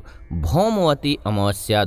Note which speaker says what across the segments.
Speaker 1: भौमवती अमावस्या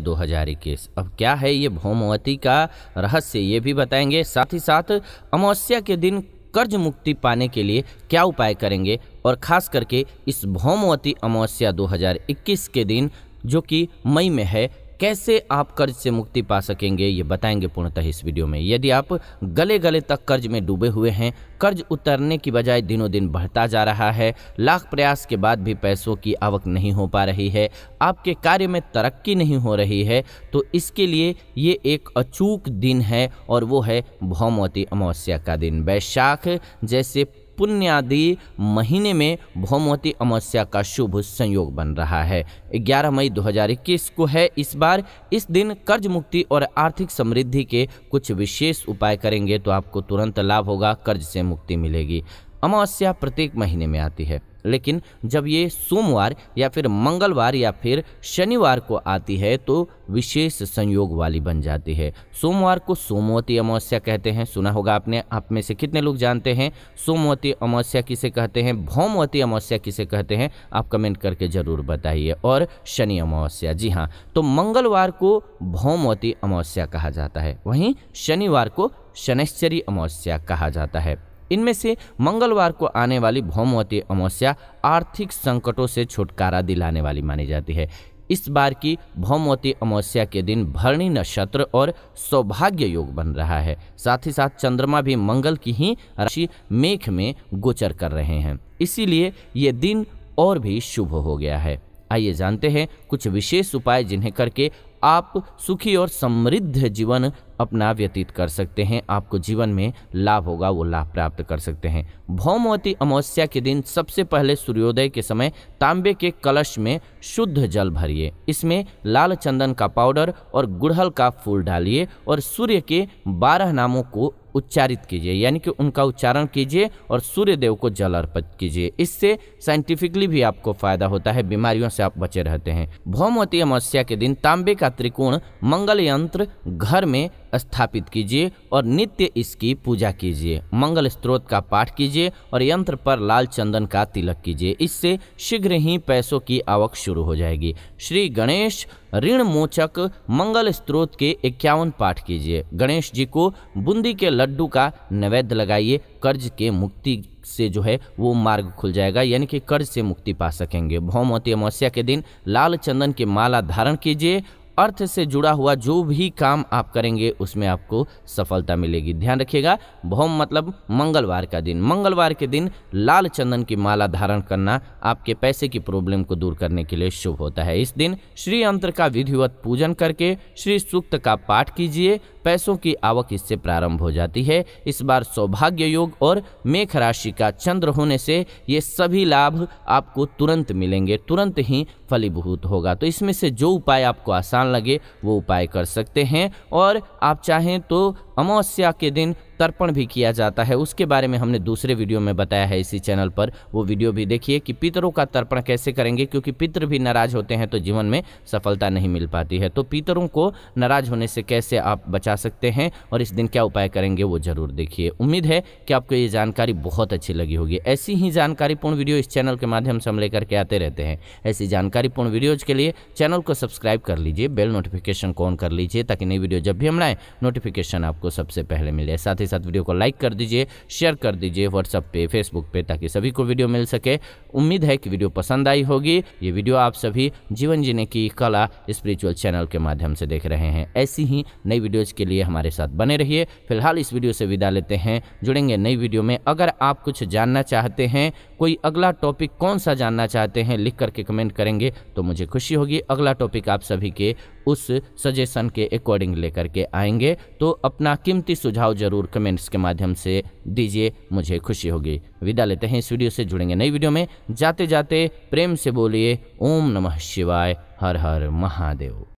Speaker 1: इक्कीस अब क्या है ये भौमवती का रहस्य ये भी बताएंगे साथ ही साथ अमावस्या के दिन कर्ज मुक्ति पाने के लिए क्या उपाय करेंगे और खास करके इस भौमवती अमावस्या 2021 के दिन जो कि मई में है कैसे आप कर्ज से मुक्ति पा सकेंगे ये बताएंगे पूर्णतः इस वीडियो में यदि आप गले गले तक कर्ज में डूबे हुए हैं कर्ज उतरने की बजाय दिनों दिन बढ़ता जा रहा है लाख प्रयास के बाद भी पैसों की आवक नहीं हो पा रही है आपके कार्य में तरक्की नहीं हो रही है तो इसके लिए ये एक अचूक दिन है और वो है भौमवती अमावस्या का दिन बैशाख जैसे पुण्यादि महीने में भौमवती अमावस्या का शुभ संयोग बन रहा है 11 मई 2021 को है इस बार इस दिन कर्ज मुक्ति और आर्थिक समृद्धि के कुछ विशेष उपाय करेंगे तो आपको तुरंत लाभ होगा कर्ज से मुक्ति मिलेगी अमावस्या प्रत्येक महीने में आती है लेकिन जब ये सोमवार या फिर मंगलवार या फिर शनिवार को आती है तो विशेष संयोग वाली बन जाती है सोमवार को सोमवती अमावस्या कहते हैं सुना होगा आपने आप में से कितने लोग जानते हैं सोमवती अमावस्या किसे कहते हैं भौमवती अमावस्या किसे कहते हैं आप कमेंट करके ज़रूर बताइए और शनि अमावस्या जी हाँ तो मंगलवार को भौमवती अमावस्या कहा जाता है वहीं शनिवार को शनैश्चरी अमावस्या कहा जाता है इनमें से मंगलवार को आने वाली भौमवती अमावस्या आर्थिक संकटों से छुटकारा दिलाने वाली मानी जाती है इस बार की भौमवती अमावस्या के दिन भरणी नक्षत्र और सौभाग्य योग बन रहा है साथ ही साथ चंद्रमा भी मंगल की ही राशि मेघ में गोचर कर रहे हैं इसीलिए ये दिन और भी शुभ हो गया है आइए जानते हैं कुछ विशेष उपाय जिन्हें करके आप सुखी और समृद्ध जीवन अपना व्यतीत कर सकते हैं आपको जीवन में लाभ होगा वो लाभ प्राप्त कर सकते हैं भौमवती अमावस्या के दिन सबसे पहले सूर्योदय के समय तांबे के कलश में शुद्ध जल भरिए इसमें लाल चंदन का पाउडर और गुड़हल का फूल डालिए और सूर्य के बारह नामों को उच्चारित कीजिए यानी कि उनका उच्चारण कीजिए और सूर्य देव को जल अर्पित कीजिए इससे साइंटिफिकली भी आपको फायदा होता है बीमारियों से आप बचे रहते हैं भौमवती अमावस्या के दिन तांबे का त्रिकोण मंगल यंत्र घर में स्थापित कीजिए और नित्य इसकी पूजा कीजिए मंगल स्त्रोत का पाठ कीजिए और यंत्र पर लाल चंदन का तिलक कीजिए इससे शीघ्र ही पैसों की आवक शुरू हो जाएगी श्री गणेश ऋण मोचक मंगल स्त्रोत के इक्यावन पाठ कीजिए गणेश जी को बूंदी के लड्डू का नैवेद्य लगाइए कर्ज के मुक्ति से जो है वो मार्ग खुल जाएगा यानी कि कर्ज से मुक्ति पा सकेंगे भौमवती अमावस्या के दिन लाल चंदन की माला धारण कीजिए अर्थ से जुड़ा हुआ जो भी काम आप करेंगे उसमें आपको सफलता मिलेगी ध्यान रखिएगा भौम मतलब मंगलवार का दिन मंगलवार के दिन लाल चंदन की माला धारण करना आपके पैसे की प्रॉब्लम को दूर करने के लिए शुभ होता है इस दिन श्री अंतर का विधिवत पूजन करके श्री सूक्त का पाठ कीजिए पैसों की आवक इससे प्रारंभ हो जाती है इस बार सौभाग्य योग और मेघ राशि का चंद्र होने से ये सभी लाभ आपको तुरंत मिलेंगे तुरंत ही फलीभूत होगा तो इसमें से जो उपाय आपको आसान लगे वो उपाय कर सकते हैं और आप चाहें तो अमावस्या के दिन तर्पण भी किया जाता है उसके बारे में हमने दूसरे वीडियो में बताया है इसी चैनल पर वो वीडियो भी देखिए कि पितरों का तर्पण कैसे करेंगे क्योंकि पितर भी नाराज होते हैं तो जीवन में सफलता नहीं मिल पाती है तो पितरों को नाराज होने से कैसे आप बचा सकते हैं और इस दिन क्या उपाय करेंगे वो जरूर देखिए उम्मीद है कि आपको ये जानकारी बहुत अच्छी लगी होगी ऐसी ही जानकारीपूर्ण वीडियो इस चैनल के माध्यम से हम लेकर के आते रहते हैं ऐसी जानकारीपूर्ण वीडियोज के लिए चैनल को सब्सक्राइब कर लीजिए बेल नोटिफिकेशन को ऑन कर लीजिए ताकि नई वीडियो जब भी हम लाएँ नोटिफिकेशन आपको आपको सबसे पहले मिले साथ ही साथ वीडियो को लाइक कर दीजिए शेयर कर दीजिए व्हाट्सअप पे फेसबुक पे ताकि सभी को वीडियो मिल सके उम्मीद है कि वीडियो पसंद आई होगी ये वीडियो आप सभी जीवन जीने की कला स्पिरिचुअल चैनल के माध्यम से देख रहे हैं ऐसी ही नई वीडियोज़ के लिए हमारे साथ बने रहिए फिलहाल इस वीडियो से विदा लेते हैं जुड़ेंगे नई वीडियो में अगर आप कुछ जानना चाहते हैं कोई अगला टॉपिक कौन सा जानना चाहते हैं लिख करके कमेंट करेंगे तो मुझे खुशी होगी अगला टॉपिक आप सभी के उस सजेशन के अकॉर्डिंग लेकर के आएंगे तो अपना अपना कीमती सुझाव जरूर कमेंट्स के माध्यम से दीजिए मुझे खुशी होगी विदा लेते हैं इस वीडियो से जुड़ेंगे नई वीडियो में जाते जाते प्रेम से बोलिए ओम नमः शिवाय हर हर महादेव